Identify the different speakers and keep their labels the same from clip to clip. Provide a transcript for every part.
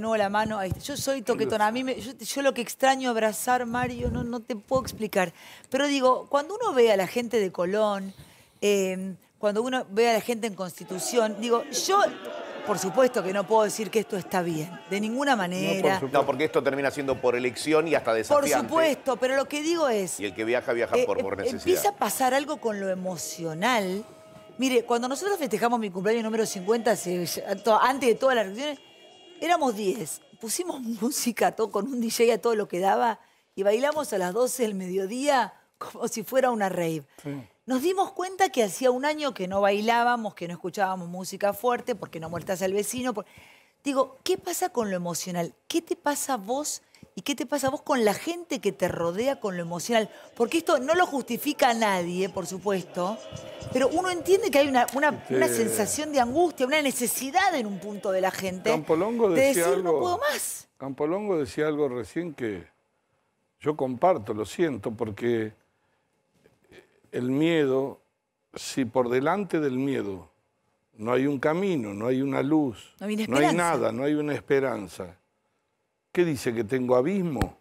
Speaker 1: nuevo la mano. Yo soy toquetona, A mí, yo, lo que extraño abrazar, Mario, no, no te puedo explicar. Pero digo, cuando uno ve a la gente de Colón, em, cuando uno ve a la gente en Constitución, digo, yo, por supuesto que no puedo decir que esto está bien, de ninguna manera.
Speaker 2: No, porque esto termina siendo por elección y hasta desafiante. Por supuesto,
Speaker 1: pero lo que digo es...
Speaker 2: Y el que viaja, viaja eh, em, por, necesidad. Empieza a
Speaker 1: pasar algo con lo emocional. Mire, cuando nosotros festejamos mi cumpleaños número 50, antes de todas las reuniones Éramos 10. Pusimos música todo, con un DJ a todo lo que daba y bailamos a las 12 del mediodía como si fuera una rave. Nos dimos cuenta que hacía un año que no bailábamos, que no escuchábamos música fuerte porque no muertas al vecino. Digo, ¿qué pasa con lo emocional? ¿Qué te pasa vos ¿Y qué te pasa vos con la gente que te rodea con lo emocional? Porque esto no lo justifica a nadie, eh, por supuesto, pero uno entiende que hay este una, sensación de angustia, una necesidad en un punto de la gente Campolongo de decía decir, algo, no puedo más.
Speaker 2: Campolongo decía algo recién que yo comparto, lo siento, porque el miedo, si por delante del miedo no hay un camino, no hay una luz,
Speaker 1: no hay nada,
Speaker 2: no hay una esperanza ¿Qué dice? ¿Que tengo abismo?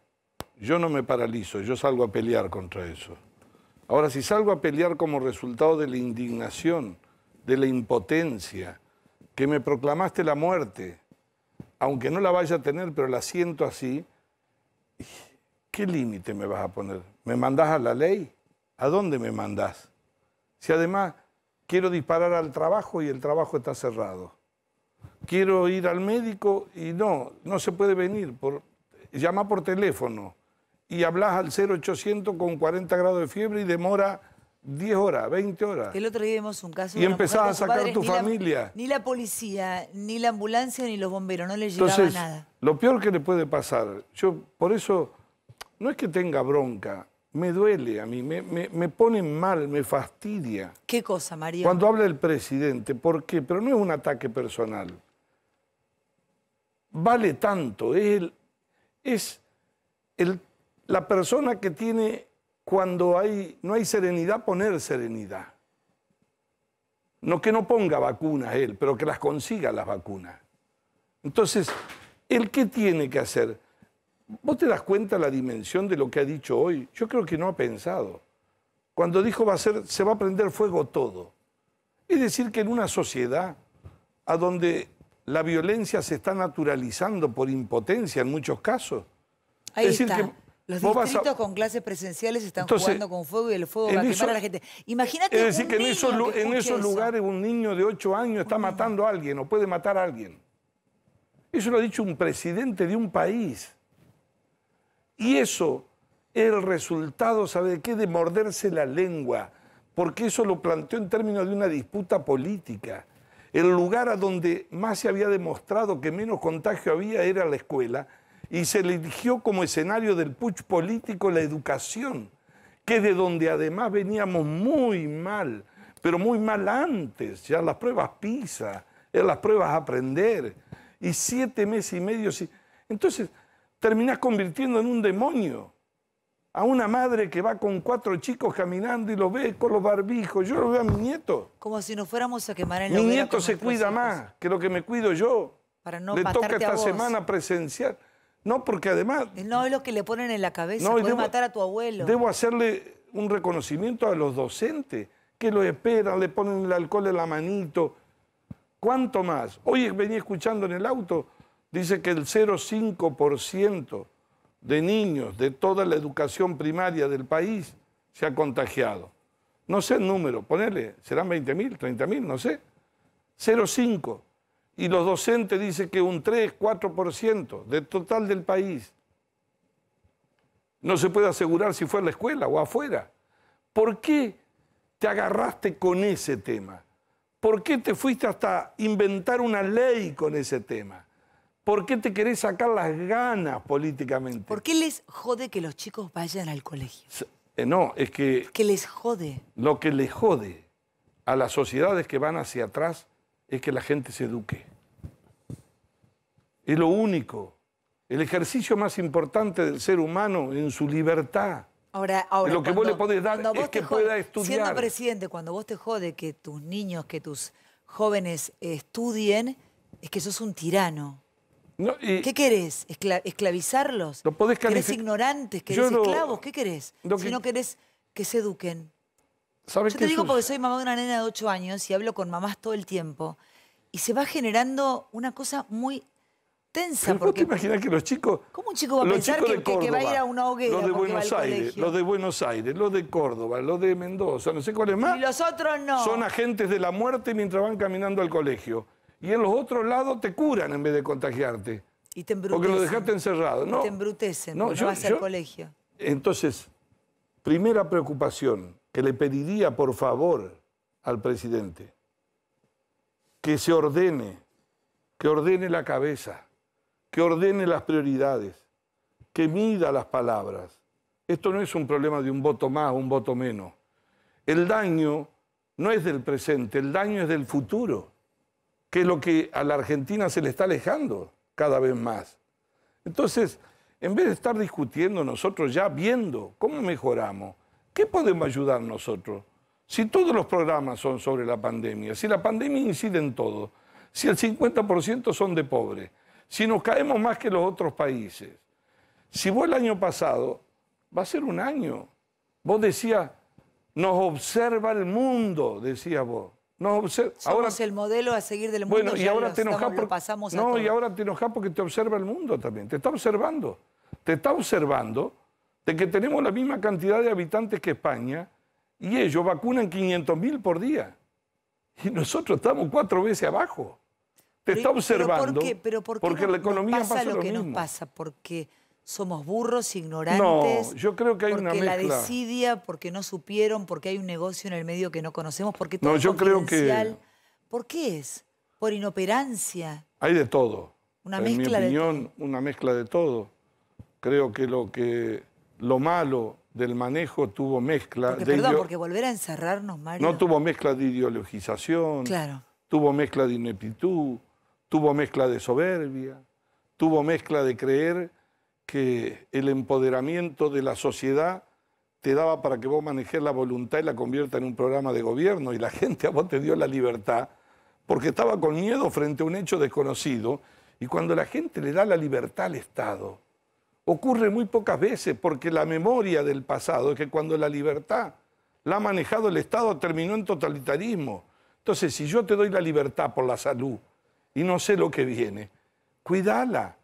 Speaker 2: Yo no me paralizo, yo salgo a pelear contra eso. Ahora, si salgo a pelear como resultado de la indignación, de la impotencia, que me proclamaste la muerte, aunque no la vaya a tener, pero la siento así, ¿qué límite me vas a poner? ¿Me mandás a la ley? ¿A dónde me mandás? Si además quiero disparar al trabajo y el trabajo está cerrado quiero ir al médico y no, no se puede venir. Por, llama por teléfono y hablas al 0800 con 40 grados de fiebre y demora 10 horas, 20 horas. El
Speaker 1: otro día vimos un caso. Y empezás a sacar tu familia. ni la policía, ni la ambulancia, ni los bomberos, no le llegaba Entonces, nada.
Speaker 2: Lo peor que le puede pasar, yo por eso, no es que tenga bronca, me duele a mí, me, me pone mal, me fastidia.
Speaker 1: ¿Qué cosa, María? Cuando
Speaker 2: habla el presidente, ¿por qué? Pero no es un ataque personal vale tanto, es, es la persona que tiene cuando hay, no hay serenidad, poner serenidad. No que no ponga vacunas él, pero que las consiga las vacunas. Entonces, ¿el qué tiene que hacer? ¿Vos te das cuenta la dimensión de lo que ha dicho hoy? Yo creo que no ha pensado. Cuando dijo va a ser, se va a prender fuego todo. Es decir, que en una sociedad a donde la violencia se está naturalizando por impotencia en muchos casos.
Speaker 1: Ahí los distritos con clases presenciales están jugando con fuego y el fuego va a a la gente. Imagínate. Es decir, que en, esos, lugares
Speaker 2: un niño de 8 años está matando a alguien o puede matar a alguien. Eso lo ha dicho un presidente de un país. Y eso es el resultado, ¿sabe de qué? De morderse la lengua. Porque eso lo planteó en términos de una disputa política. El lugar a donde más se había demostrado que menos contagio había era la escuela y se eligió como escenario del putsch político la educación, que es de donde además veníamos muy mal, pero muy mal antes, ya las pruebas PISA, las pruebas aprender, y siete meses y medio. Entonces, terminás convirtiendo en un demonio a una madre que va con cuatro chicos caminando y lo ve con los barbijos. Yo lo veo a mi nieto.
Speaker 1: Como si nos fuéramos a quemar en la Mi nieto se cuida más
Speaker 2: que lo que me cuido yo.
Speaker 1: Para no Le toca esta semana
Speaker 2: presencial. No, porque además...
Speaker 1: No es lo que le ponen en la cabeza, no, matar a tu abuelo. Debo
Speaker 2: hacerle un reconocimiento a los docentes que lo esperan, le ponen el alcohol en la manito. ¿Cuánto más? Hoy venía escuchando en el auto, dice que el 0,5% de niños de toda la educación primaria del país se ha contagiado. No sé el número, ponele, serán 20.000, 30.000, no sé. 0,5. Y los docentes dicen que un 3, 4% del total del país. No se puede asegurar si fue en la escuela o afuera. ¿Por qué te agarraste con ese tema? ¿Por qué te fuiste hasta inventar una ley con ese tema? ¿Por qué te querés sacar las ganas políticamente?
Speaker 1: ¿Por qué les jode que los chicos vayan al colegio?
Speaker 2: Eh, no, es que... Que les jode. Lo que les jode a las sociedades que van hacia atrás es que la gente se eduque. Es lo único. El ejercicio más importante del ser humano en su libertad.
Speaker 1: Ahora, ahora, lo que vos le podés dar es que pueda estudiar. Siendo presidente, cuando vos te jode que tus niños, que tus jóvenes estudien, es que sos un tirano. ¿Qué querés? ¿Esclavizarlos? Lo ¿Querés ignorantes? ¿Querés esclavos? ¿Qué querés? que... Si no querés que se eduquen. Yo te digo porque soy mamá de una nena de 8 años y hablo con mamás todo el tiempo. Y se va generando una cosa muy tensa. ¿Cómo porque... te imaginas que los
Speaker 2: chicos... ¿Cómo
Speaker 1: un chico va a pensar que, Córdoba, va a ir a una hoguera? Los de Buenos Aires, los
Speaker 2: de Buenos Aires, los de Córdoba, los de Mendoza, no sé cuáles más. Y los
Speaker 1: otros no. Son
Speaker 2: agentes de la muerte mientras van caminando al colegio y en los otros lados te curan en vez de contagiarte.
Speaker 1: Y te embrutecen. Porque lo dejaste encerrado. No, y te embrutecen, no, vas al colegio.
Speaker 2: Entonces, primera preocupación que le pediría, por favor, al presidente, que se ordene, que ordene la cabeza, que ordene las prioridades, que mida las palabras. Esto no es un problema de un voto más o un voto menos. El daño no es del presente, el daño es del futuro que es lo que a la Argentina se le está alejando cada vez más. Entonces, en vez de estar discutiendo nosotros ya viendo cómo mejoramos, ¿qué podemos ayudar nosotros? Si todos los programas son sobre la pandemia, si la pandemia incide en todo, si el 50% son de pobres, si nos caemos más que los otros países, si vos el año pasado, va a ser un año, vos decías, nos observa el mundo, decía vos. No,
Speaker 1: Somos el modelo a seguir del mundo. Bueno, y ahora te enojas porque y
Speaker 2: ahora te porque te observa el mundo también. Te está observando. Te está observando de que tenemos la misma cantidad de habitantes que España y ellos vacunan 500.000 por día. Y nosotros estamos cuatro veces abajo.
Speaker 1: Te está observando. ¿Pero por qué? porque la economía pasa, pasa lo, que nos pasa, porque somos burros, ignorantes. No, yo creo que hay una mezcla. Porque la desidia, porque no supieron, porque hay un negocio en el medio que no conocemos, porque todo no, yo creo que ¿Por qué es? Por inoperancia.
Speaker 2: Hay de todo.
Speaker 1: Una en mi opinión,
Speaker 2: una mezcla de todo. Creo que lo que lo malo del manejo tuvo mezcla de perdón, porque
Speaker 1: volver a encerrarnos, Mario. No tuvo
Speaker 2: mezcla de ideologización. Claro. Tuvo mezcla de ineptitud, tuvo mezcla de soberbia, tuvo mezcla de creer que el empoderamiento de la sociedad te daba para que vos manejes la voluntad y la convierta en un programa de gobierno y la gente a vos te dio la libertad porque estaba con miedo frente a un hecho desconocido y cuando la gente le da la libertad al Estado ocurre muy pocas veces porque la memoria del pasado es que cuando la libertad la ha manejado el Estado terminó en totalitarismo. Entonces, si yo te doy la libertad por la salud y no sé lo que viene, cuídala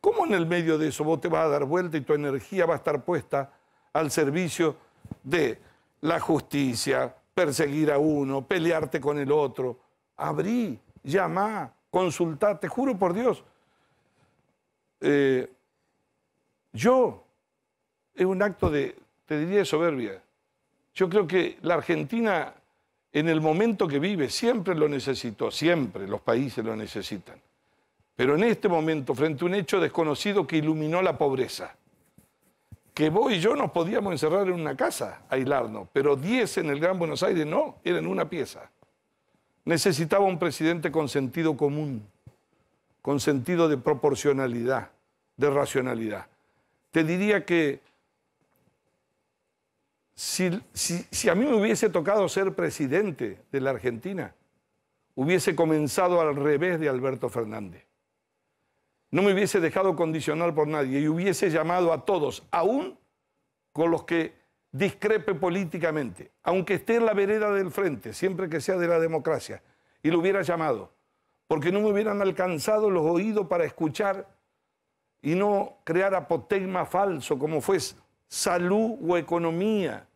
Speaker 2: ¿Cómo en el medio de eso vos te vas a dar vuelta y tu energía va a estar puesta al servicio de la justicia, perseguir a uno, pelearte con el otro? Abrí, llamá, consultá, te juro por Dios. Eh, yo, es un acto de, te diría, de soberbia. Yo creo que la Argentina, en el momento que vive, siempre lo necesitó, siempre los países lo necesitan. Pero en este momento, frente a un hecho desconocido que iluminó la pobreza, que vos y yo nos podíamos encerrar en una casa, aislarnos, pero 10 en el Gran Buenos Aires no, eran una pieza. Necesitaba un presidente con sentido común, con sentido de proporcionalidad, de racionalidad. Te diría que si, a mí me hubiese tocado ser presidente de la Argentina, hubiese comenzado al revés de Alberto Fernández no me hubiese dejado condicionar por nadie y hubiese llamado a todos, aún con los que discrepe políticamente, aunque esté en la vereda del frente, siempre que sea de la democracia, y lo hubiera llamado, porque no me hubieran alcanzado los oídos para escuchar y no crear apotegma falso como fue salud o economía.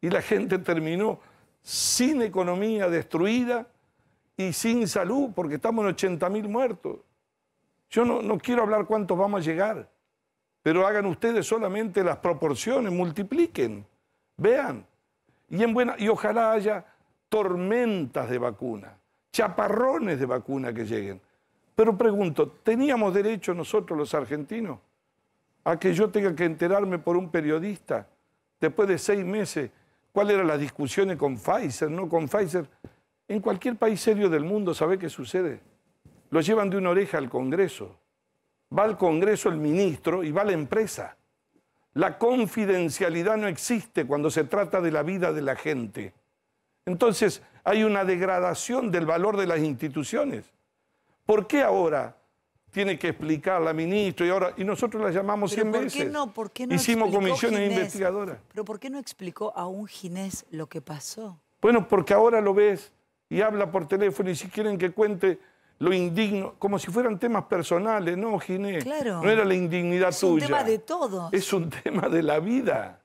Speaker 2: Y la gente terminó sin economía destruida y sin salud, porque estamos en 80.000 muertos. Yo no, quiero hablar cuántos vamos a llegar, pero hagan ustedes solamente las proporciones, multipliquen, vean. Y, en y ojalá haya tormentas de vacuna, chaparrones de vacuna que lleguen. Pero pregunto, ¿teníamos derecho nosotros los argentinos a que yo tenga que enterarme por un periodista después de seis meses cuáles eran las discusiones con Pfizer, no con Pfizer? En cualquier país serio del mundo, ¿sabe qué sucede? Lo llevan de una oreja al Congreso. Va al Congreso el ministro y va a la empresa. La confidencialidad no existe cuando se trata de la vida de la gente. Entonces hay una degradación del valor de las instituciones. ¿Por qué ahora tiene que explicar la ministra y ahora y nosotros la llamamos 100 veces? no, ¿por qué no Hicimos comisiones investigadoras.
Speaker 1: Pero ¿por qué no explicó a un Ginés lo que pasó?
Speaker 2: Bueno, porque ahora lo ves y habla por teléfono y si quieren que cuente lo indigno, como si fueran temas personales, ¿no, Ginés? Claro. No era la indignidad tuya. Es un tema de
Speaker 1: todo Es
Speaker 2: un tema de la vida,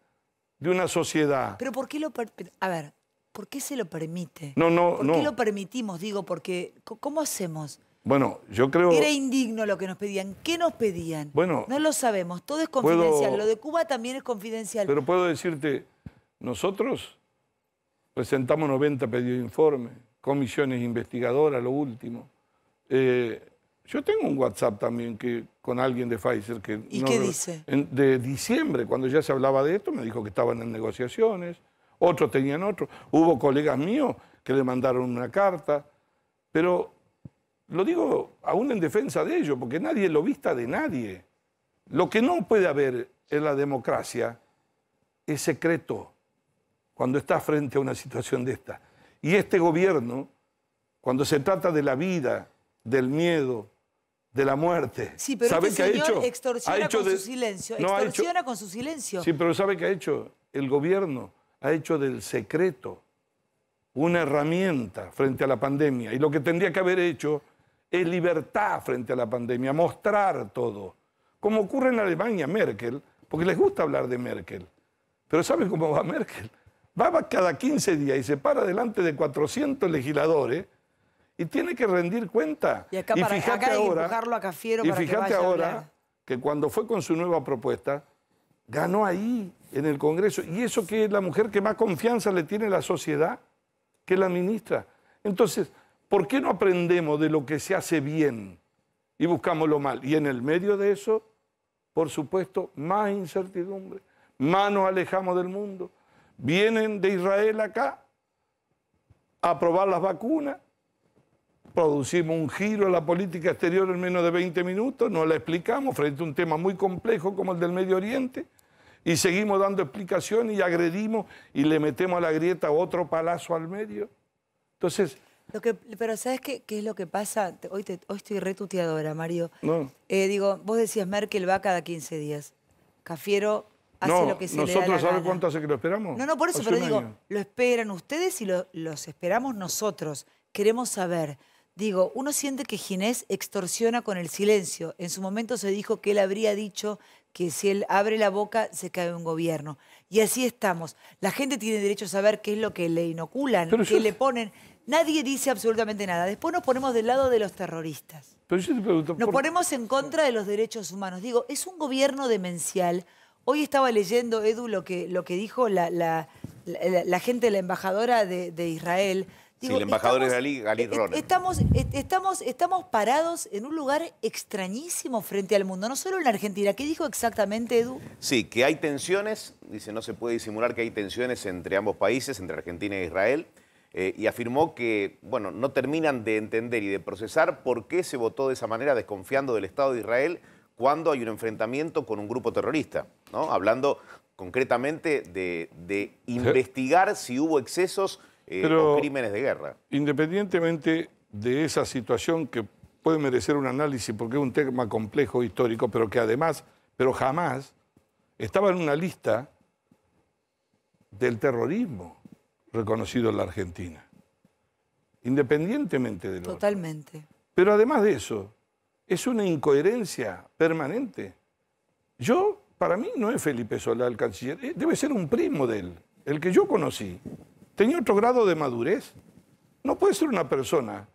Speaker 2: de una sociedad. Pero
Speaker 1: ¿por qué lo... A ver, ¿por qué se lo permite? No, no, no. ¿Por qué lo permitimos? Digo, porque ¿cómo hacemos?
Speaker 2: Bueno, yo creo... Era
Speaker 1: indigno lo que nos pedían. ¿Qué nos pedían? Bueno... No lo sabemos, todo es confidencial. Lo de Cuba también es confidencial. Pero
Speaker 2: puedo decirte, nosotros presentamos 90 pedidos de informe, comisiones investigadoras, lo último eh, yo tengo un WhatsApp también que, con alguien de Pfizer que... ¿Y qué dice? de diciembre, cuando ya se hablaba de esto, me dijo que estaban en negociaciones, otros tenían otros. Hubo colegas míos que le mandaron una carta, pero lo digo aún en defensa de ellos, porque nadie lo vista de nadie. Lo que no puede haber en la democracia es secreto cuando está frente a una situación de esta. Y este gobierno, cuando se trata de la vida, del miedo, de la muerte. Sí, pero este qué ha hecho? extorsiona con su
Speaker 1: silencio. extorsiona con su silencio. Sí,
Speaker 2: pero ¿sabe qué ha hecho? El gobierno ha hecho del secreto una herramienta frente a la pandemia. Y lo que tendría que haber hecho es libertad frente a la pandemia, mostrar todo. Como ocurre en Alemania, Merkel, porque les gusta hablar de Merkel. Pero ¿sabe cómo va Merkel? Va cada 15 días y se para delante de 400 legisladores y tiene que rendir cuenta. Y, acá para, fíjate ahora, a
Speaker 1: y fíjate ahora
Speaker 2: que cuando fue con su nueva propuesta, ganó ahí, en el Congreso. Y eso que es la mujer que más confianza le tiene la sociedad, que la ministra. Entonces, ¿por qué no aprendemos de lo que se hace bien y buscamos lo mal? Y en el medio de eso, por supuesto, más incertidumbre, más nos alejamos del mundo. Vienen de Israel acá a probar las vacunas, producimos un giro en la política exterior en menos de 20 minutos, no la explicamos frente a un tema muy complejo como el del Medio Oriente, y seguimos dando explicaciones y agredimos y le metemos a la grieta otro palazo al medio. Entonces...
Speaker 1: pero ¿sabes qué, es lo que pasa? Hoy, estoy retuteadora, Mario. Eh, digo, vos decías Merkel va cada 15 días. Cafiero hace lo que se nosotros le cuánto hace
Speaker 2: que lo esperamos? No, no, por eso, pero digo,
Speaker 1: lo esperan ustedes y lo, los esperamos nosotros. Queremos saber. Digo, uno siente que Ginés extorsiona con el silencio. En su momento se dijo que él habría dicho que si él abre la boca se cae un gobierno. Y así estamos. La gente tiene derecho a saber qué es lo que le inoculan, qué le ponen. Nadie dice absolutamente nada. Después nos ponemos del lado de los terroristas. Pero yo te pregunto, nos ponemos en contra de los derechos humanos. Digo, es un gobierno demencial. Hoy estaba leyendo, Edu, lo que, lo que dijo la, la, gente, la embajadora de Israel sí, el embajador estamos, eh, eh, eh, Estamos, estamos, parados en un lugar extrañísimo frente al mundo, no solo en la Argentina. ¿Qué dijo exactamente Edu?
Speaker 2: Sí, que hay tensiones, dice, no se puede disimular que hay tensiones entre ambos países, entre Argentina e Israel, y afirmó que, bueno, no terminan de entender y de procesar por qué se votó de esa manera, desconfiando del Estado de Israel, cuando hay un enfrentamiento con un grupo terrorista, ¿no? Hablando concretamente de investigar si hubo excesos eh, crímenes de guerra. Independientemente de esa situación que puede merecer un análisis porque es un tema complejo histórico, pero que además, pero jamás estaba en una lista del terrorismo reconocido en la Argentina. Independientemente de lo
Speaker 1: Totalmente.
Speaker 2: Pero además de eso, es una incoherencia permanente. Yo, para mí, no es Felipe Solá el canciller, eh, debe ser un primo de él, el que yo conocí tenía otro grado de madurez. No puede ser una persona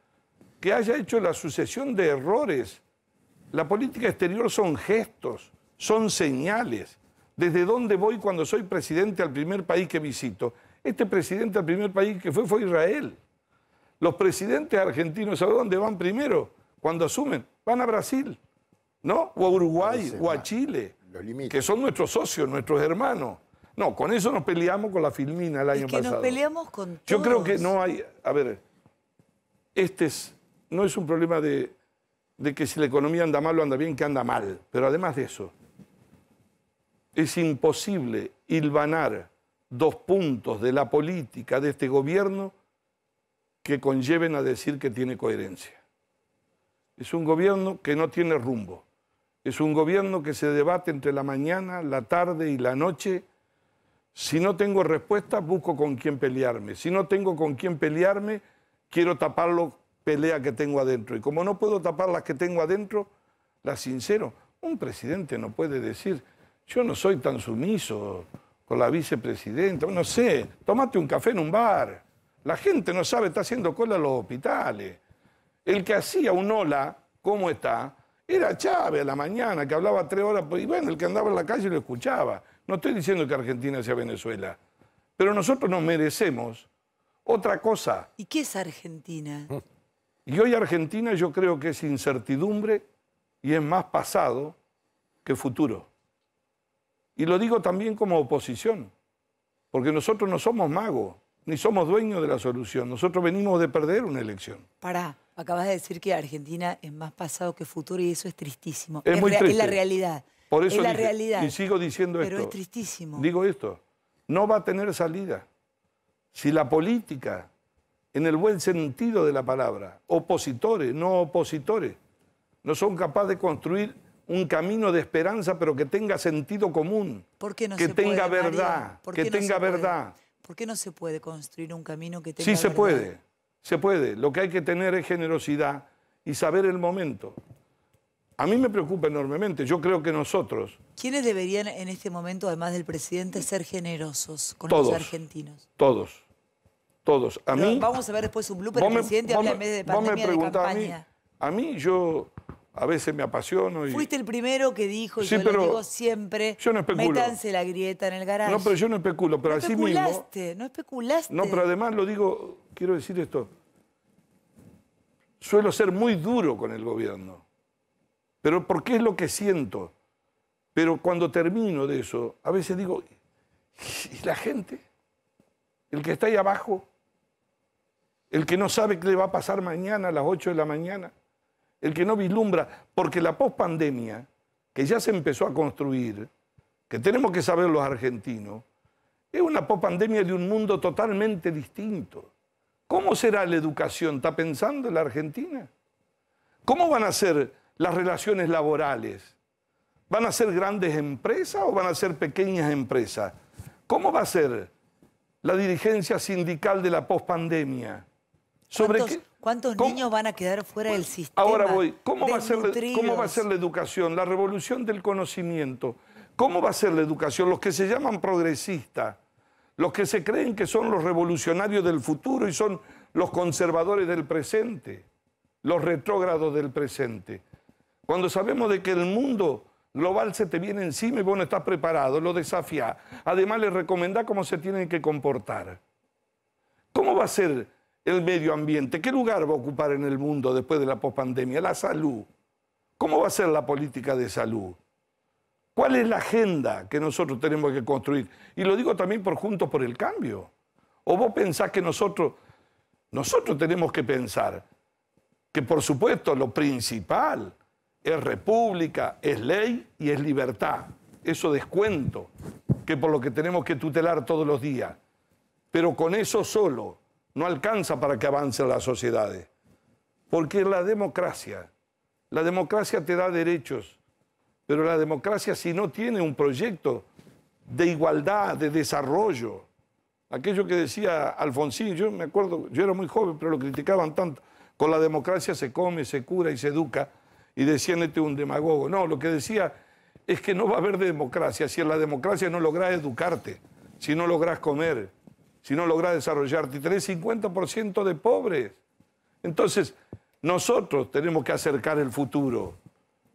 Speaker 2: que haya hecho la sucesión de errores. La política exterior son gestos, son señales. ¿Desde dónde voy cuando soy presidente al primer país que visito? Este presidente al primer país que fue fue Israel. Los presidentes argentinos, ¿a dónde van primero? Cuando asumen, van a Brasil, ¿no? O a Uruguay, o a Chile, que son nuestros socios, nuestros hermanos. No, con eso nos peleamos con la filmina el año es que Nos peleamos
Speaker 1: con Yo creo que no
Speaker 2: hay. A ver, este es, no es un problema de, de que si la economía anda mal o anda bien, que anda mal. Pero además de eso, es imposible hilvanar dos puntos de la política de este gobierno que conlleven a decir que tiene coherencia. Es un gobierno que no tiene rumbo. Es un gobierno que se debate entre la mañana, la tarde y la noche si no tengo respuesta, busco con quién pelearme. Si no tengo con quién pelearme, quiero tapar la pelea que tengo adentro. Y como no puedo tapar las que tengo adentro, las sincero. Un presidente no puede decir, yo no soy tan sumiso con la vicepresidenta, no sé, tomate un café en un bar. La gente no sabe, está haciendo cola en los hospitales. El que hacía un hola, ¿cómo está? Era Chávez a la mañana, que hablaba tres horas, y bueno, el que andaba en la calle lo escuchaba. No estoy diciendo que Argentina sea Venezuela, pero nosotros nos merecemos otra cosa.
Speaker 1: ¿Y qué es Argentina?
Speaker 2: Y hoy Argentina yo creo que es incertidumbre y es más pasado que futuro. Y lo digo también como oposición, porque nosotros no somos magos, ni somos dueños de la solución. Nosotros venimos de perder una elección.
Speaker 1: Pará, acabas de decir que Argentina es más pasado que futuro y eso es tristísimo. Es, muy triste. es la realidad. Por eso Y
Speaker 2: sigo diciendo esto. tristísimo. Digo esto. No va a tener salida. Si la política, en el buen sentido de la palabra, opositores, no opositores, no son capaces de construir un camino de esperanza, pero que tenga sentido común,
Speaker 1: no que tenga verdad, que tenga verdad. ¿Por qué no se puede construir un camino que tenga Sí se puede,
Speaker 2: se puede. Lo que hay que tener es generosidad y saber el momento. A mí me preocupa enormemente. Yo creo que nosotros.
Speaker 1: ¿Quiénes deberían en este momento, además del presidente, ser generosos con los argentinos?
Speaker 2: Todos. Todos. vamos
Speaker 1: a ver después un blooper. El presidente habla en vez de pandemia me
Speaker 2: A mí, yo a veces me apasiono. Y... Fuiste
Speaker 1: el primero que dijo, y yo digo siempre,
Speaker 2: yo no especulo.
Speaker 1: la grieta en el garaje. No, pero yo
Speaker 2: no especulo, pero no especulaste,
Speaker 1: No especulaste, no pero además
Speaker 2: lo digo, quiero decir esto, suelo ser muy duro con el gobierno pero qué es lo que siento. Pero cuando termino de eso, a veces digo, ¿y la gente? El que está ahí abajo, el que no sabe qué le va a pasar mañana a las 8 de la mañana, el que no vislumbra, porque la pospandemia, que ya se empezó a construir, que tenemos que saber los argentinos, es una pospandemia de un mundo totalmente distinto. ¿Cómo será la educación? ¿Está pensando en la Argentina? ¿Cómo van a ser las relaciones laborales? ¿Van a ser grandes empresas o van a ser pequeñas empresas? ¿Cómo va a ser la dirigencia sindical de la pospandemia? ¿Sobre
Speaker 1: ¿Cuántos, niños van a quedar fuera del sistema? Ahora voy. ¿Cómo va, a ser, ¿Cómo va a
Speaker 2: ser la educación? La revolución del conocimiento. ¿Cómo va a ser la educación? Los que se llaman progresistas, los que se creen que son los revolucionarios del futuro y son los conservadores del presente, los retrógrados del presente. Cuando sabemos de que el mundo global se te viene encima y vos no estás preparado, lo desafía. Además, les recomienda cómo se tienen que comportar. ¿Cómo va a ser el medio ambiente? ¿Qué lugar va a ocupar en el mundo después de la pospandemia? La salud. ¿Cómo va a ser la política de salud? ¿Cuál es la agenda que nosotros tenemos que construir? Y lo digo también por Juntos por el Cambio. ¿O vos pensás que nosotros, nosotros tenemos que pensar que por supuesto lo principal es república, es ley y es libertad. Eso descuento, que por lo que tenemos que tutelar todos los días. Pero con eso solo no alcanza para que avancen las sociedades. Porque la democracia, la democracia te da derechos, pero la democracia si no tiene un proyecto de igualdad, de desarrollo, aquello que decía Alfonsín, yo me acuerdo, yo era muy joven, pero lo criticaban tanto, con la democracia se come, se cura y se educa y decían, un demagogo. No, lo que decía es que no va a haber democracia. Si en la democracia no logras educarte, si no logras comer, si no logras desarrollarte, y tenés 50% de pobres. Entonces, nosotros tenemos que acercar el futuro.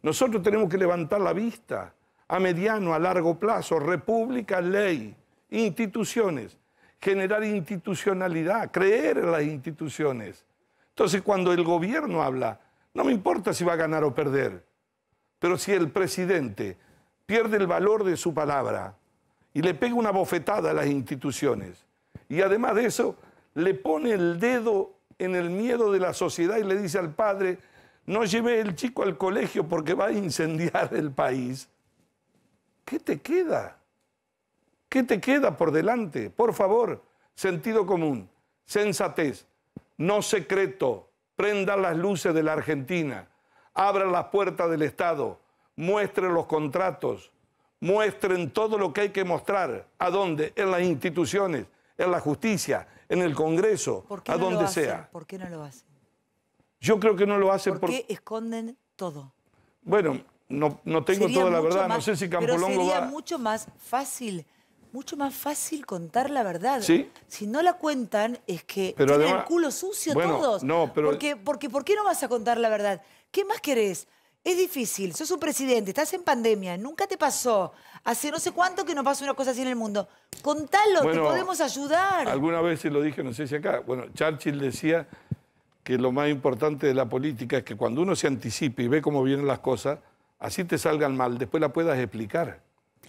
Speaker 2: Nosotros tenemos que levantar la vista a mediano, a largo plazo, república, ley, instituciones, generar institucionalidad, creer en las instituciones. Entonces, cuando el gobierno habla no me importa si va a ganar o perder, pero si el presidente pierde el valor de su palabra y le pega una bofetada a las instituciones y además de eso le pone el dedo en el miedo de la sociedad y le dice al padre, no lleve el chico al colegio porque va a incendiar el país, ¿qué te queda? ¿Qué te queda por delante? Por favor, sentido común, sensatez, no secreto prenda las luces de la Argentina, abra las puertas del Estado, muestre los contratos, muestren todo lo que hay que mostrar, a dónde, en las instituciones, en la justicia, en el Congreso, a donde sea.
Speaker 1: ¿Por qué no lo hacen?
Speaker 2: Yo creo que no lo hacen porque... ¿Por
Speaker 1: qué esconden todo?
Speaker 2: Bueno, no, tengo toda la verdad, no sé si Campolongo pero sería mucho
Speaker 1: más fácil mucho más fácil contar la verdad. Si no la cuentan, es que pero tienen el culo sucio todos. No, Porque, porque, ¿Por qué no vas a contar la verdad? ¿Qué más querés? Es difícil, sos un presidente, estás en pandemia, nunca te pasó. Hace no sé cuánto que nos pasa una cosa así en el mundo. Contalo, te podemos ayudar.
Speaker 2: Alguna vez se lo dije, no sé si acá. Bueno, Churchill decía que lo más importante de la política es que cuando uno se anticipe y ve cómo vienen las cosas, así te salgan mal, después la puedas explicar.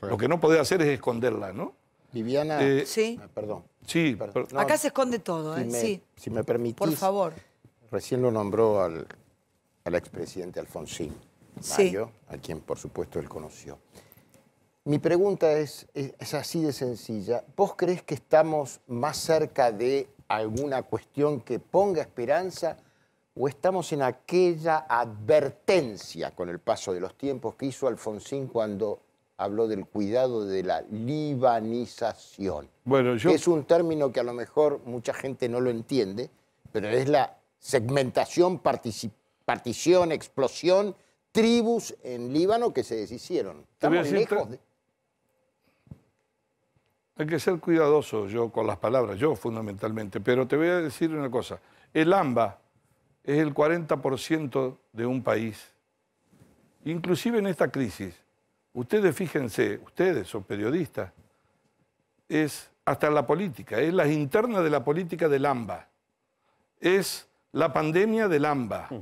Speaker 2: Lo que no podía hacer es esconderla, ¿no? Viviana. Eh, ah, sí. Perdón. Sí, Acá se
Speaker 1: esconde todo, si ¿eh? Me, sí.
Speaker 2: Si me permitís. Por favor. Recién lo nombró al, al expresidente Alfonsín Mario, a quien por supuesto él conoció. Mi pregunta es, es así de sencilla. ¿Vos crees que estamos más cerca de alguna cuestión que ponga esperanza o estamos en aquella advertencia con el paso de los tiempos que hizo Alfonsín cuando habló del cuidado de la libanización. Bueno, Es un término que a lo mejor mucha gente no lo entiende, pero es la segmentación, partición, explosión, tribus en Líbano que se deshicieron. Estamos lejos de... Hay que ser cuidadoso yo con las palabras, yo fundamentalmente, pero te voy a decir una cosa. El AMBA es el 40% de un país. Inclusive en esta crisis, Ustedes fíjense, ustedes son periodistas, es hasta la política, es las internas de la política del AMBA, es la pandemia del AMBA. Mm.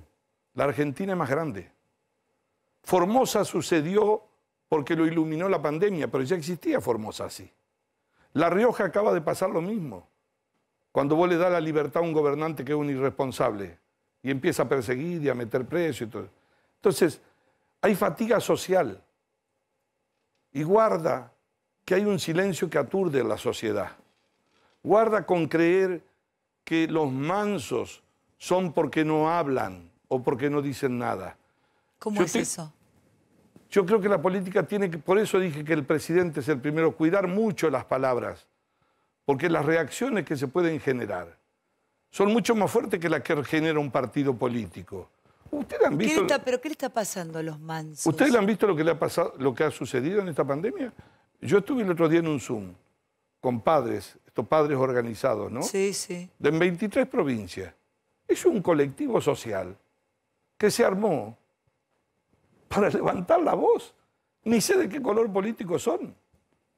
Speaker 2: La Argentina es más grande. Formosa sucedió porque lo iluminó la pandemia, pero ya existía Formosa así. La Rioja acaba de pasar lo mismo. Cuando vos le das la libertad a un gobernante que es un irresponsable y empieza a perseguir y a meter precio. Entonces, hay fatiga social. Y guarda que hay un silencio que aturde a la sociedad. Guarda con creer que los mansos son porque no hablan o porque no dicen nada.
Speaker 1: ¿Cómo es eso?
Speaker 2: Yo creo que la política tiene que, por eso dije que el presidente es el primero, cuidar mucho las palabras, porque las reacciones que se pueden generar son mucho más fuertes que las que genera un partido político.
Speaker 1: ¿Ustedes han visto... ¿Pero qué le está pasando a los mansos?
Speaker 2: ¿Ustedes han visto lo que, le ha pasado, lo que ha sucedido en esta pandemia? Yo estuve el otro día en un Zoom con padres, estos padres organizados, ¿no? Sí, sí. De 23 provincias. Es un colectivo social que se armó para levantar la voz. Ni sé de qué color político son.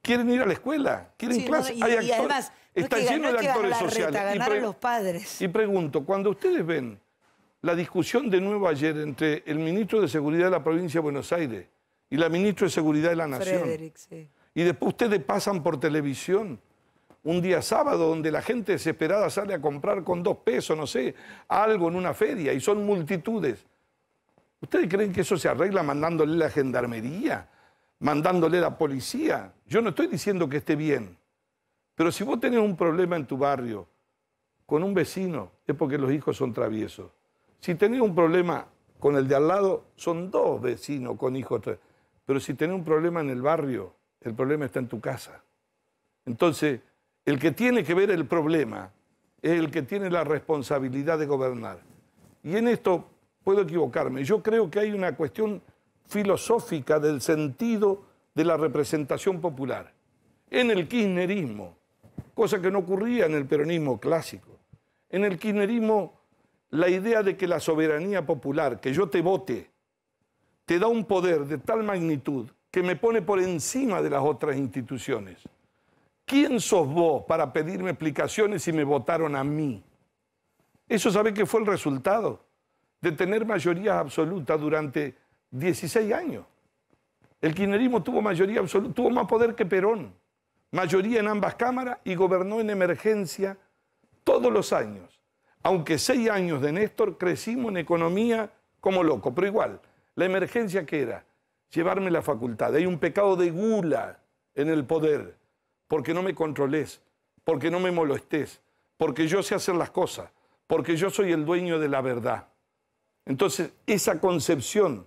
Speaker 2: Quieren ir a la escuela, quieren ir clases. y, además,
Speaker 1: está lleno de actores sociales. y los padres. Y
Speaker 2: pregunto, cuando ustedes ven la discusión de nuevo ayer entre el ministro de Seguridad de la provincia de Buenos Aires y la ministra de Seguridad de la Nación. sí. Y después ustedes pasan por televisión un día sábado donde la gente desesperada sale a comprar con dos pesos, no sé, algo en una feria y son multitudes. ¿Ustedes creen que eso se arregla mandándole la gendarmería, mandándole la policía? Yo no estoy diciendo que esté bien, pero si vos tenés un problema en tu barrio con un vecino, es porque los hijos son traviesos. Si tenés un problema con el de al lado, son dos vecinos con hijos. Pero si tenés un problema en el barrio, el problema está en tu casa. Entonces, el que tiene que ver el problema es el que tiene la responsabilidad de gobernar. Y en esto puedo equivocarme. Yo creo que hay una cuestión filosófica del sentido de la representación popular. En el kirchnerismo, cosa que no ocurría en el peronismo clásico. En el kirchnerismo la idea de que la soberanía popular, que yo te vote, te da un poder de tal magnitud que me pone por encima de las otras instituciones. ¿Quién sos vos para pedirme explicaciones si me votaron a mí? Eso sabe que fue el resultado de tener mayoría absoluta durante 16 años. El kirchnerismo tuvo mayoría absoluta, tuvo más poder que Perón, mayoría en ambas cámaras y gobernó en emergencia todos los años aunque seis años de Néstor, crecimos en economía como loco, Pero igual, la emergencia que era llevarme la facultad. Hay un pecado de gula en el poder, porque no me controles, porque no me molestes, porque yo sé hacer las cosas, porque yo soy el dueño de la verdad. Entonces, esa concepción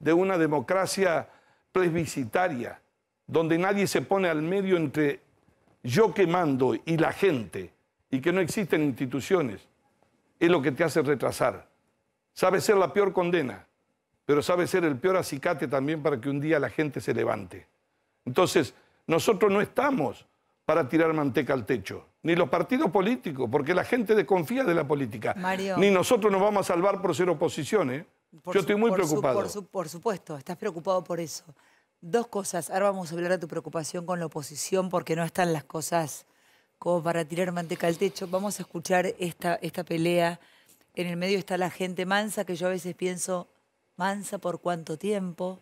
Speaker 2: de una democracia plebiscitaria, donde nadie se pone al medio entre yo que mando y la gente, y que no existen instituciones, es lo que te hace retrasar. Sabe ser la peor condena, pero sabe ser el peor acicate también para que un día la gente se levante. Entonces, nosotros no estamos para tirar manteca al techo, ni los partidos políticos, porque la gente desconfía de la política. Ni nosotros nos vamos a salvar por ser oposición. ¿eh?
Speaker 1: Yo estoy muy preocupado. por supuesto, estás preocupado por eso. Dos cosas. Ahora vamos a hablar de tu preocupación con la oposición porque no están las cosas para tirar manteca al techo. Vamos a escuchar esta, esta pelea. En el medio está la gente mansa, que yo a veces pienso, mansa por cuánto tiempo.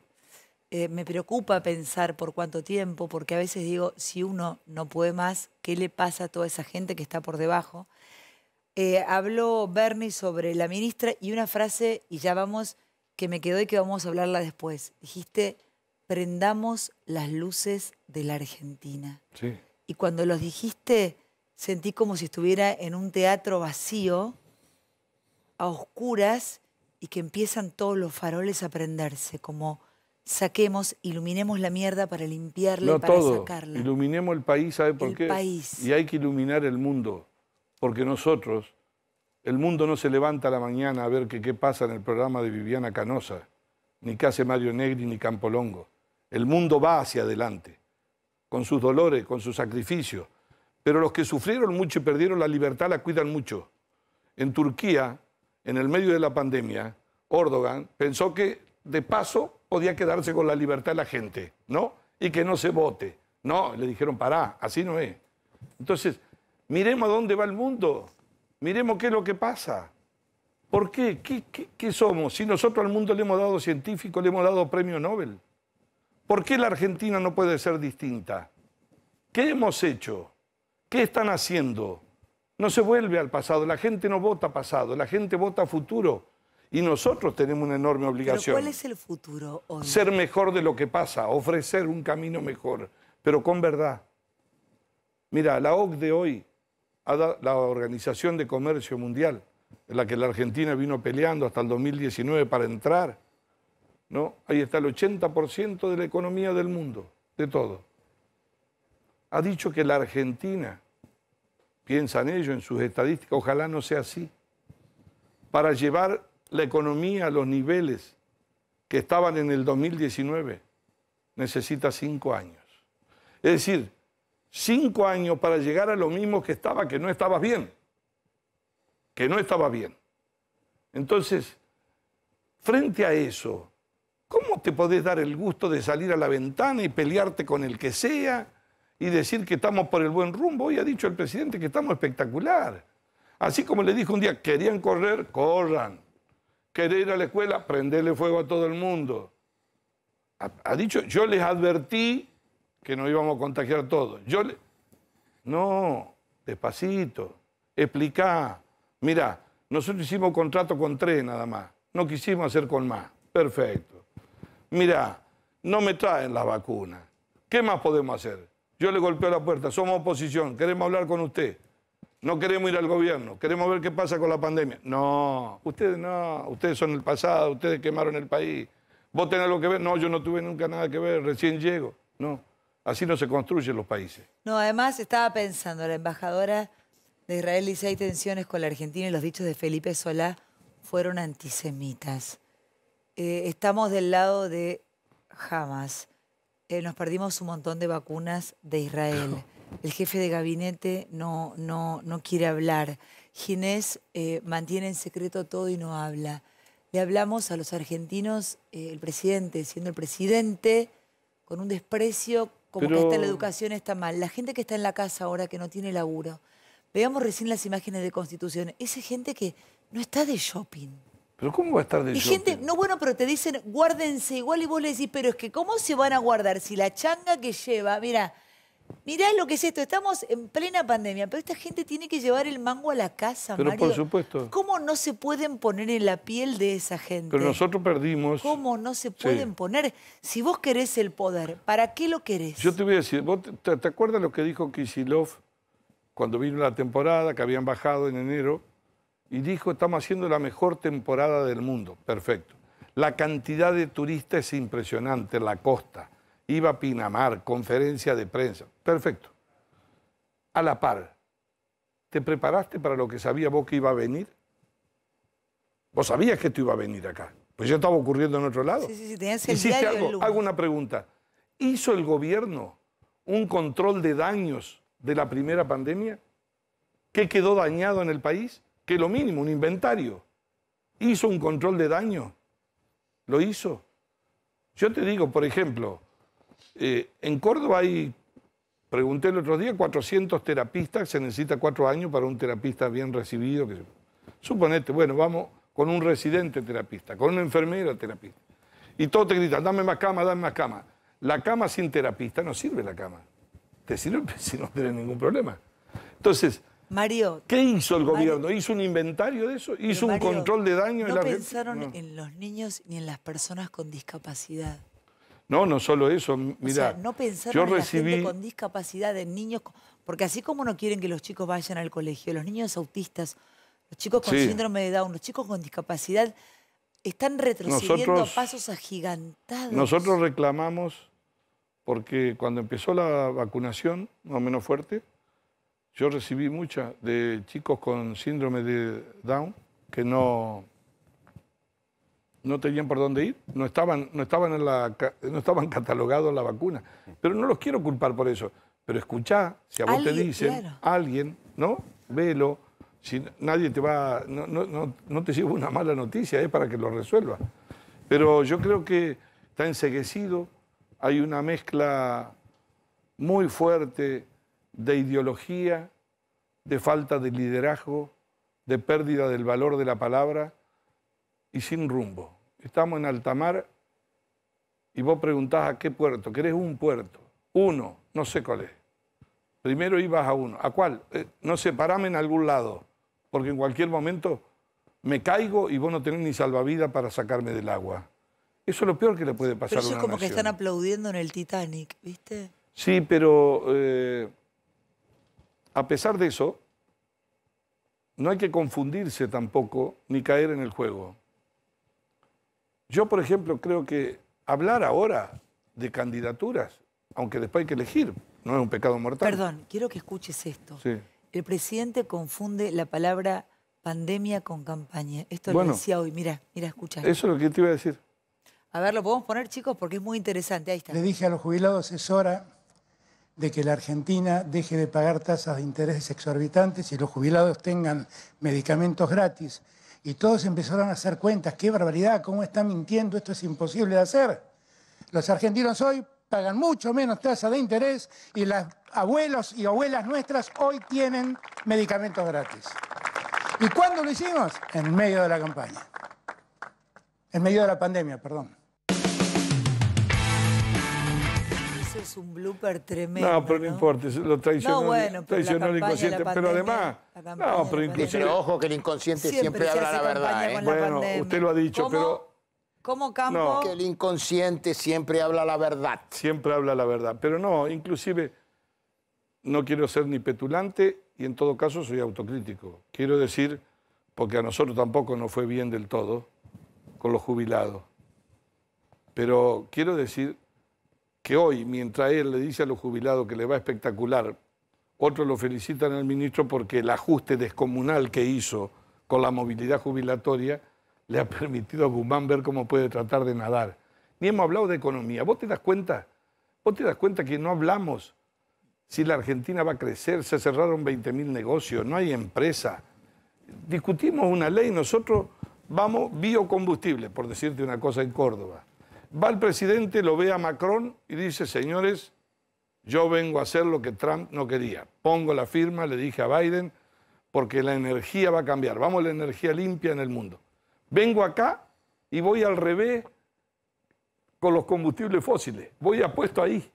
Speaker 1: Eh, me preocupa pensar por cuánto tiempo, porque a veces digo, si uno no puede más, ¿qué le pasa a toda esa gente que está por debajo? Eh, habló Bernie sobre la ministra y una frase, y ya vamos, que me quedó y que vamos a hablarla después. Dijiste, prendamos las luces de la Argentina. Sí. Y cuando los dijiste, sentí como si estuviera en un teatro vacío, a oscuras, y que empiezan todos los faroles a prenderse, como saquemos, iluminemos la mierda para limpiarla y para todo. sacarla.
Speaker 2: Iluminemos el país, ¿sabe por qué? País. Y hay que iluminar el mundo, porque nosotros, el mundo no se levanta a la mañana a ver qué pasa en el programa de Viviana Canosa, ni qué hace Mario Negri, ni Campolongo. El mundo va hacia adelante con sus dolores, con sus sacrificios. Pero los que sufrieron mucho y perdieron la libertad la cuidan mucho. En Turquía, en el medio de la pandemia, Erdogan pensó que de paso podía quedarse con la libertad de la gente, ¿no? Y que no se vote. No, le dijeron, pará, así no es. Entonces, miremos a dónde va el mundo, miremos qué es lo que pasa. ¿Por qué? ¿Qué, qué, somos? Si nosotros al mundo le hemos dado científico, le hemos dado premio Nobel. ¿Por qué la Argentina no puede ser distinta? ¿Qué hemos hecho? ¿Qué están haciendo? No se vuelve al pasado, la gente no vota pasado, la gente vota futuro. Y nosotros tenemos una enorme obligación. ¿Cuál es
Speaker 1: el futuro hoy? Ser
Speaker 2: mejor de lo que pasa, ofrecer un camino mejor, pero con verdad. Mira, la OCDE hoy, la Organización de Comercio Mundial, en la que la Argentina vino peleando hasta el 2019 para entrar, Ahí está el 80% de la economía del mundo, de todo. Ha dicho que la Argentina, piensa en ello, en sus estadísticas, ojalá no sea así, para llevar la economía a los niveles que estaban en el 2019, necesita cinco años. Es decir, cinco años para llegar a lo mismo que estaba, que no estaba bien. Que no estaba bien. Entonces, frente a eso, te podés dar el gusto de salir a la ventana y pelearte con el que sea y decir que estamos por el buen rumbo. Hoy ha dicho el presidente que estamos espectacular. Así como le dijo un día, querían correr, corran. ¿Querían ir a la escuela, prendele fuego a todo el mundo. Ha, dicho, yo les advertí que nos íbamos a contagiar todos. Yo No, despacito, explica. Mira, nosotros hicimos contrato con tres nada más, no quisimos hacer con más. Perfecto mirá, no me traen las vacuna. ¿Qué más podemos hacer? Yo le golpeo la puerta, somos oposición, queremos hablar con usted. No queremos ir al gobierno, queremos ver qué pasa con la pandemia. No, ustedes no, ustedes son el pasado, ustedes quemaron el país. ¿Vos tenés algo que ver? No, yo no tuve nunca nada que ver, recién llego. No, así no se construyen los países.
Speaker 1: No, además estaba pensando, la embajadora de Israel dice hay tensiones con la Argentina y los dichos de Felipe Solá fueron antisemitas. Eh, estamos del lado de Hamas. Eh, nos perdimos un montón de vacunas de Israel. El jefe de gabinete no, no, quiere hablar. Ginés eh, mantiene en secreto todo y no habla. Le hablamos a los argentinos, el presidente, siendo el presidente, con un desprecio, como que la educación está mal. La gente que está en la casa ahora, que no tiene laburo. Veamos recién las imágenes de Constitución. Esa gente que no está de shopping. Pero
Speaker 2: ¿cómo va a estar de Y gente,
Speaker 1: no bueno, pero te dicen, guárdense igual y vos le decís, pero es que ¿cómo se van a guardar si la changa que lleva, mira, mirá lo que es esto, estamos en plena pandemia, pero esta gente tiene que llevar el mango a la casa, Pero por supuesto. ¿Cómo no se pueden poner en la piel de esa gente? Pero nosotros perdimos. ¿Cómo no se pueden poner? Si vos querés el poder, ¿para qué lo querés?
Speaker 2: Yo te voy a decir, te, te acuerdas lo que dijo Kisilov cuando vino la temporada, que habían bajado en enero? y dijo, estamos haciendo la mejor temporada del mundo. Perfecto. La cantidad de turistas es impresionante, la costa. Iba a Pinamar, conferencia de prensa. Perfecto. A la par, ¿te preparaste para lo que sabía vos que iba a venir? Vos sabías que esto iba a venir acá. Pues ya estaba ocurriendo en otro lado. Hago una pregunta. ¿Hizo el gobierno un control de daños de la primera pandemia? ¿Qué quedó dañado en el país? que lo mínimo, un inventario. Hizo un control de daño. Lo hizo. Yo te digo, por ejemplo, eh, en Córdoba hay, pregunté el otro día, 400 terapistas, se necesita cuatro años para un terapista bien recibido. Que, suponete, bueno, vamos con un residente terapista, con una enfermera terapista. Y todos te gritan, dame más cama, dame más cama. La cama sin terapista no sirve la cama. Te sirve si no tienes ningún problema. Entonces, Mario. ¿Qué hizo el gobierno? ¿Hizo un inventario de eso? ¿Hizo un control de daño? No en pensaron
Speaker 1: no. en los niños ni en las personas con discapacidad.
Speaker 2: No, no solo eso. Mira, o sea, no pensaron en la con
Speaker 1: discapacidad, en niños, porque así como no quieren que los chicos vayan al colegio, los niños autistas, los chicos con síndrome de Down, los chicos con discapacidad, están retrocediendo a pasos agigantados. Nosotros
Speaker 2: reclamamos porque cuando empezó la vacunación, no menos fuerte, yo recibí muchas de chicos con síndrome de Down que no, no tenían por dónde ir, no estaban, no, estaban en la, no estaban catalogados la vacuna. Pero no los quiero culpar por eso. Pero escuchá, si a vos te dicen, alguien, ¿no? Velo, si nadie te va, no, te llevo una mala noticia, es para que lo resuelva. Pero yo creo que está enseguecido, hay una mezcla muy fuerte de ideología, de falta de liderazgo, de pérdida del valor de la palabra y sin rumbo. Estamos en alta mar y vos preguntás a qué puerto. ¿Querés un puerto? Uno, no sé cuál es. Primero ibas a uno. ¿A cuál? Eh, no sé, parame en algún lado, porque en cualquier momento me caigo y vos no tenés ni salvavidas para sacarme del agua. Eso es lo peor que le puede pasar pero eso es como que están
Speaker 1: aplaudiendo en el Titanic, ¿viste?
Speaker 2: Sí, pero eh, a pesar de eso, no hay que confundirse tampoco ni caer en el juego. Yo, por ejemplo, creo que hablar ahora de candidaturas, aunque después hay que elegir, no es un pecado mortal. Perdón,
Speaker 1: quiero que escuches esto. El presidente confunde la palabra pandemia con campaña. Esto lo decía hoy. Mira, mira, escucha. Eso es lo que te iba a decir. A ver, lo podemos poner, chicos, porque es muy interesante. Ahí está. Le dije a los
Speaker 2: jubilados, es hora de que la Argentina deje de pagar tasas de intereses exorbitantes y los jubilados tengan medicamentos gratis. Y todos empezaron a hacer cuentas, qué barbaridad, cómo están mintiendo, esto es imposible de hacer. Los argentinos hoy pagan mucho menos tasa de interés y las abuelos y abuelas nuestras hoy tienen medicamentos gratis. ¿Y cuándo lo hicimos? En medio de la campaña. En medio de la pandemia, perdón.
Speaker 1: es un blooper tremendo. No,
Speaker 2: pero no, importa, lo traicionó, el inconsciente. pero además, no, pero inclusive. ojo que el inconsciente siempre, habla la verdad. ¿eh? Bueno, usted lo ha dicho, pero.
Speaker 1: ¿Cómo campo? Que el
Speaker 2: inconsciente siempre habla la verdad. Siempre habla la verdad. Pero no, inclusive, no quiero ser ni petulante y en todo caso soy autocrítico. Quiero decir, porque a nosotros tampoco nos fue bien del todo con los jubilados. Pero quiero decir que hoy, mientras él le dice a los jubilados que le va espectacular, otros lo felicitan al ministro porque el ajuste descomunal que hizo con la movilidad jubilatoria le ha permitido a Guzmán ver cómo puede tratar de nadar. Ni hemos hablado de economía. ¿Vos te das cuenta? ¿Vos te das cuenta que no hablamos si la Argentina va a crecer? Se cerraron 20.000 negocios, no hay empresa. Discutimos una ley, nosotros vamos biocombustible, por decirte una cosa, en Córdoba. Va el presidente, lo ve a Macron y dice, señores, yo vengo a hacer lo que Trump no quería. Pongo la firma, le dije a Biden, porque la energía va a cambiar. Vamos a la energía limpia en el mundo. Vengo acá y voy al revés con los combustibles fósiles. Voy a puesto ahí.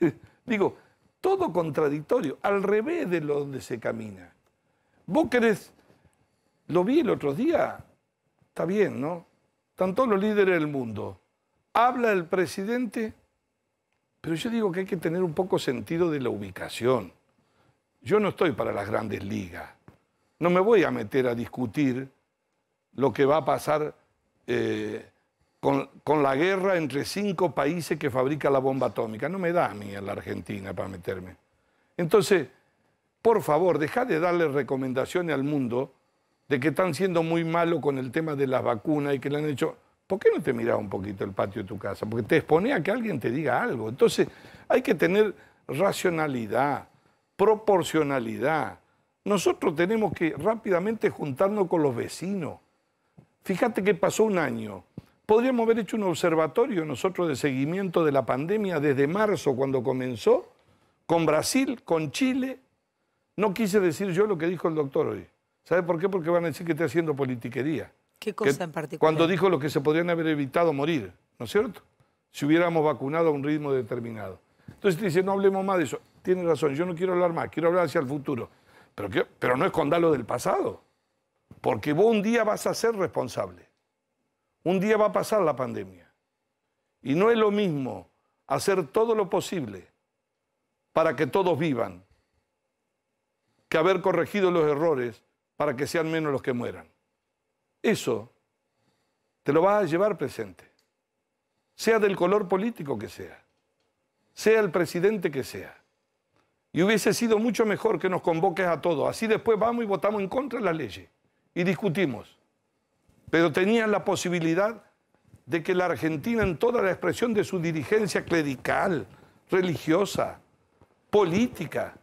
Speaker 2: Digo, todo contradictorio, al revés de lo donde se camina. Vos querés, lo vi el otro día, está bien, ¿no? Tanto los líderes del mundo habla el presidente, pero yo digo que hay que tener un poco sentido de la ubicación. Yo no estoy para las grandes ligas. No me voy a meter a discutir lo que va a pasar eh, con, con, la guerra entre cinco países que fabrica la bomba atómica. No me da a mí a la Argentina para meterme. Entonces, por favor, deja de darle recomendaciones al mundo de que están siendo muy malos con el tema de las vacunas y que le han hecho... ¿Por qué no te miraba un poquito el patio de tu casa? Porque te exponía a que alguien te diga algo. Entonces, hay que tener racionalidad, proporcionalidad. Nosotros tenemos que rápidamente juntarnos con los vecinos. Fíjate que pasó un año. Podríamos haber hecho un observatorio nosotros de seguimiento de la pandemia desde marzo, cuando comenzó, con Brasil, con Chile. No quise decir yo lo que dijo el doctor hoy. ¿Sabe por qué? Porque van a decir que estoy haciendo politiquería.
Speaker 1: ¿Qué cosa en particular? Cuando
Speaker 2: dijo lo que se podrían haber evitado morir, ¿no es cierto? Si hubiéramos vacunado a un ritmo determinado. Entonces dice, no hablemos más de eso. Tiene razón, yo no quiero hablar más, quiero hablar hacia el futuro. Pero, pero no escondalo del pasado, porque vos un día vas a ser responsable. Un día va a pasar la pandemia. Y no es lo mismo hacer todo lo posible para que todos vivan que haber corregido los errores para que sean menos los que mueran. Eso te lo vas a llevar presente, sea del color político que sea, sea el presidente que sea. Y hubiese sido mucho mejor que nos convoques a todos. Así después vamos y votamos en contra de la ley y discutimos. Pero tenían la posibilidad de que la Argentina en toda la expresión de su dirigencia clerical, religiosa, política,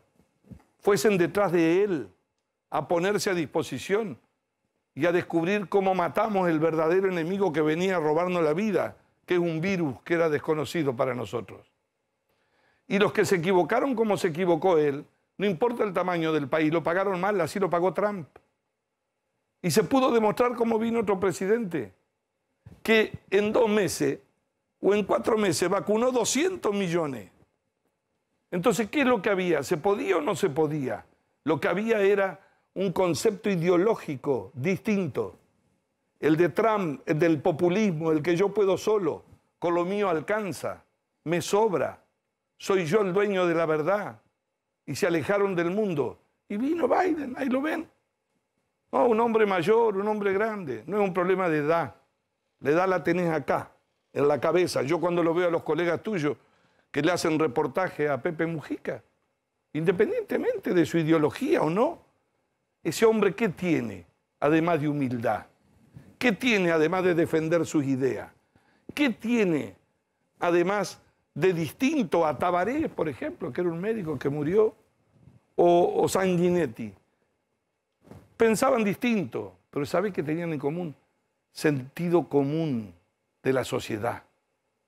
Speaker 2: fuesen detrás de él a ponerse a disposición y a descubrir cómo matamos el verdadero enemigo que venía a robarnos la vida, que es un virus que era desconocido para nosotros. Y los que se equivocaron como se equivocó él, no importa el tamaño del país, lo pagaron mal, así lo pagó Trump. Y se pudo demostrar cómo vino otro presidente, que en dos meses o en cuatro meses vacunó 200 millones. Entonces, ¿qué es lo que había? ¿Se podía o no se podía? Lo que había era un concepto ideológico distinto. El de Trump, el del populismo, el que yo puedo solo, con lo mío alcanza, me sobra, soy yo el dueño de la verdad. Y se alejaron del mundo. Y vino Biden, ahí lo ven. No, un hombre mayor, un hombre grande, no es un problema de edad. La edad la tenés acá, en la cabeza. Yo cuando lo veo a los colegas tuyos que le hacen reportaje a Pepe Mujica, independientemente de su ideología o no, ese hombre, ¿qué tiene además de humildad? ¿Qué tiene además de defender sus ideas? ¿Qué tiene además de distinto a Tabaré, por ejemplo, que era un médico que murió, o, Sanguinetti? Pensaban distinto, pero sabéis qué tenían en común? Sentido común de la sociedad,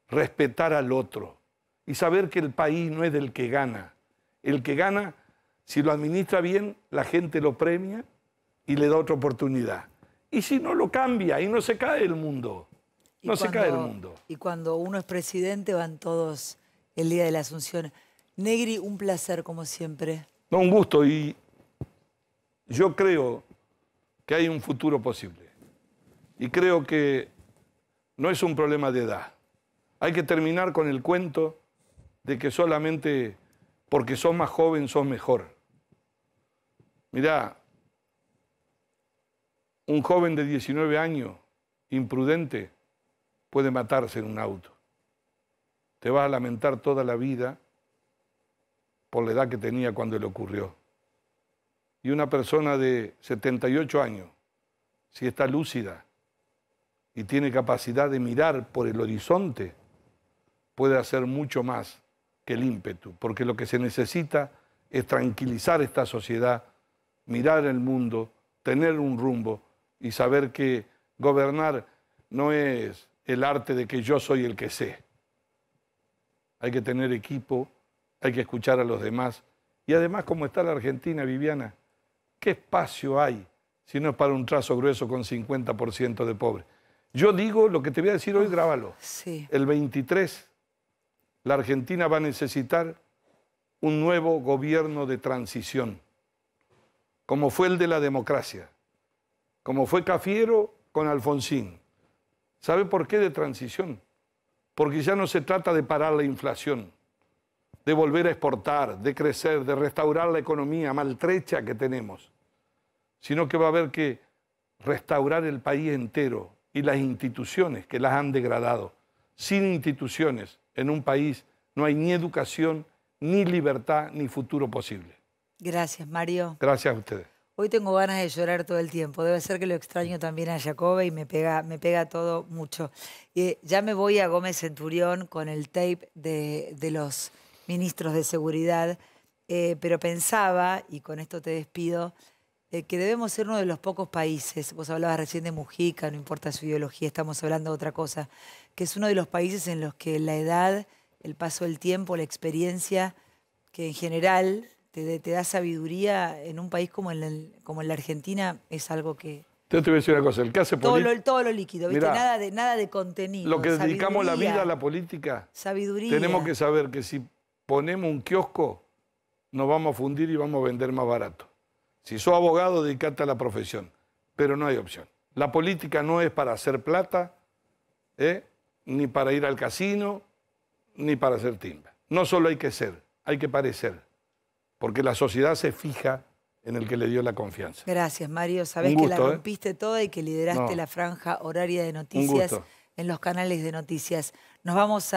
Speaker 2: respetar al otro y saber que el país no es del que gana. El que gana si lo administra bien, la gente lo premia y le da otra oportunidad. Y si no, lo cambia y no se cae el mundo. No se cae el mundo.
Speaker 1: Y cuando uno es presidente van todos el día de la Asunción. Negri, un placer como siempre.
Speaker 2: No, un gusto y yo creo que hay un futuro posible. Y creo que no es un problema de edad. Hay que terminar con el cuento de que solamente porque sos más joven sos mejor. Mirá, un joven de 19 años, imprudente, puede matarse en un auto. Te vas a lamentar toda la vida por la edad que tenía cuando le ocurrió. Y una persona de 78 años, si está lúcida y tiene capacidad de mirar por el horizonte, puede hacer mucho más que el ímpetu, porque lo que se necesita es tranquilizar esta sociedad mirar el mundo, tener un rumbo y saber que gobernar no es el arte de que yo soy el que sé. Hay que tener equipo, hay que escuchar a los demás. Y además, como está la Argentina, Viviana, ¿qué espacio hay si no es para un trazo grueso con 50% de pobres? Yo digo lo que te voy a decir hoy, grábalo. El 23, la Argentina va a necesitar un nuevo gobierno de transición como fue el de la democracia, como fue Cafiero con Alfonsín. ¿Sabe por qué de transición? Porque ya no se trata de parar la inflación, de volver a exportar, de crecer, de restaurar la economía maltrecha que tenemos, sino que va a haber que restaurar el país entero y las instituciones que las han degradado. Sin instituciones en un país no hay ni educación, ni libertad, ni futuro posible.
Speaker 1: Gracias, Mario.
Speaker 2: Gracias a ustedes.
Speaker 1: Hoy tengo ganas de llorar todo el tiempo. Debe ser que lo extraño también a Jacobe y me pega, me pega todo mucho. Eh, ya me voy a Gómez Centurión con el tape de, de los ministros de seguridad, eh, pero pensaba, y con esto te despido, eh, que debemos ser uno de los pocos países, vos hablabas recién de Mujica, no importa su ideología, estamos hablando de otra cosa, que es uno de los países en los que la edad, el paso del tiempo, la experiencia, que en general te, da sabiduría en un país como, en como en la Argentina es algo que,
Speaker 2: yo te voy a decir una cosa, el que hace todo lo, todo
Speaker 1: lo líquido, ¿viste? nada, de, nada de contenido. Lo que dedicamos la vida a la
Speaker 2: política,
Speaker 1: sabiduría. tenemos que
Speaker 2: saber que si ponemos un kiosco, nos vamos a fundir y vamos a vender más barato. Si sos abogado, dedicate a la profesión, pero no hay opción. La política no es para hacer plata, ¿eh? ni para ir al casino, ni para hacer timba. No solo hay que ser, hay que parecer porque la sociedad se fija en el que le dio la confianza.
Speaker 1: Gracias, Mario. Sabés que la ¿eh? rompiste toda y que lideraste la franja horaria de noticias en los canales de noticias. Nos vamos a...